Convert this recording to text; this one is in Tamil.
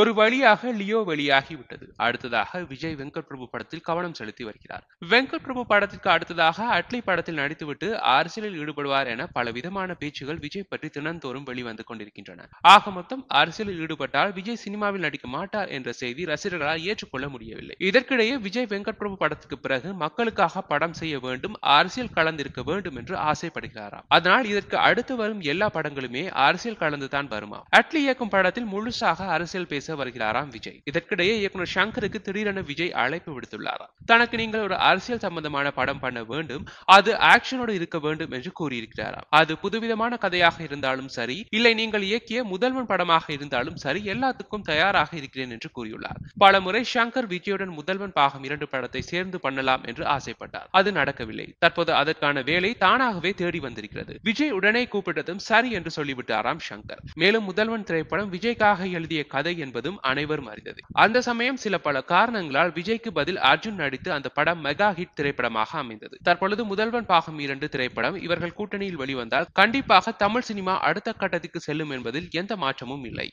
ஒரு வழியாக லியோ வெளியாகிவிட்டது அடுத்ததாக விஜய் வெங்கட் பிரபு படத்தில் கவனம் செலுத்தி வருகிறார் வெங்கட் பிரபு படத்திற்கு அடுத்ததாக அட்லி படத்தில் நடித்துவிட்டு அரசியலில் ஈடுபடுவார் என பல விதமான பேச்சுகள் விஜய் பற்றி தினந்தோறும் வெளிவந்து கொண்டிருக்கின்றன ஆக மொத்தம் அரசியலில் ஈடுபட்டால் விஜய் சினிமாவில் நடிக்க மாட்டார் என்ற செய்தி ரசிகர்களால் ஏற்றுக்கொள்ள முடியவில்லை இதற்கிடையே விஜய் வெங்கட் பிரபு படத்துக்கு பிறகு மக்களுக்காக படம் செய்ய வேண்டும் அரசியல் கலந்திருக்க வேண்டும் என்று ஆசைப்படுகிறாராம் அதனால் இதற்கு அடுத்து வரும் எல்லா படங்களுமே அரசியல் கலந்துதான் வருமா அட்லி இயக்கும் படத்தில் முழுசாக அரசியல் பேச பேச வருகிறாராம் விஜய் இதற்கிடையே இயக்குனர் சங்கருக்கு திடீரென விஜய் அழைப்பு விடுத்துள்ளாராம் தனக்கு நீங்கள் ஒரு அரசியல் சம்பந்தமான படம் பண்ண வேண்டும் அது ஆக்ஷனோடு இருக்க வேண்டும் என்று கூறியிருக்கிறாராம் அது புதுவிதமான கதையாக இருந்தாலும் சரி இல்லை நீங்கள் இயக்கிய முதல்வன் படமாக இருந்தாலும் சரி எல்லாத்துக்கும் தயாராக இருக்கிறேன் என்று கூறியுள்ளார் பல முறை சங்கர் விஜயுடன் முதல்வன் பாகம் இரண்டு படத்தை சேர்ந்து பண்ணலாம் என்று ஆசைப்பட்டார் அது நடக்கவில்லை தற்போது அதற்கான வேலை தானாகவே தேடி வந்திருக்கிறது விஜய் உடனே கூப்பிட்டதும் சரி என்று சொல்லிவிட்டாராம் சங்கர் மேலும் முதல்வன் திரைப்படம் விஜய்க்காக எழுதிய கதை என்பது என்பதும் அனைவரும் அறிந்தது அந்த சமயம் சில பல காரணங்களால் விஜய்க்கு பதில் அர்ஜுன் நடித்து அந்த படம் மெகா ஹிட் திரைப்படமாக அமைந்தது தற்பொழுது முதல்வன் பாகம் இரண்டு திரைப்படம் இவர்கள் கூட்டணியில் வெளிவந்தால் கண்டிப்பாக தமிழ் சினிமா அடுத்த கட்டத்துக்கு செல்லும் என்பதில் எந்த மாற்றமும் இல்லை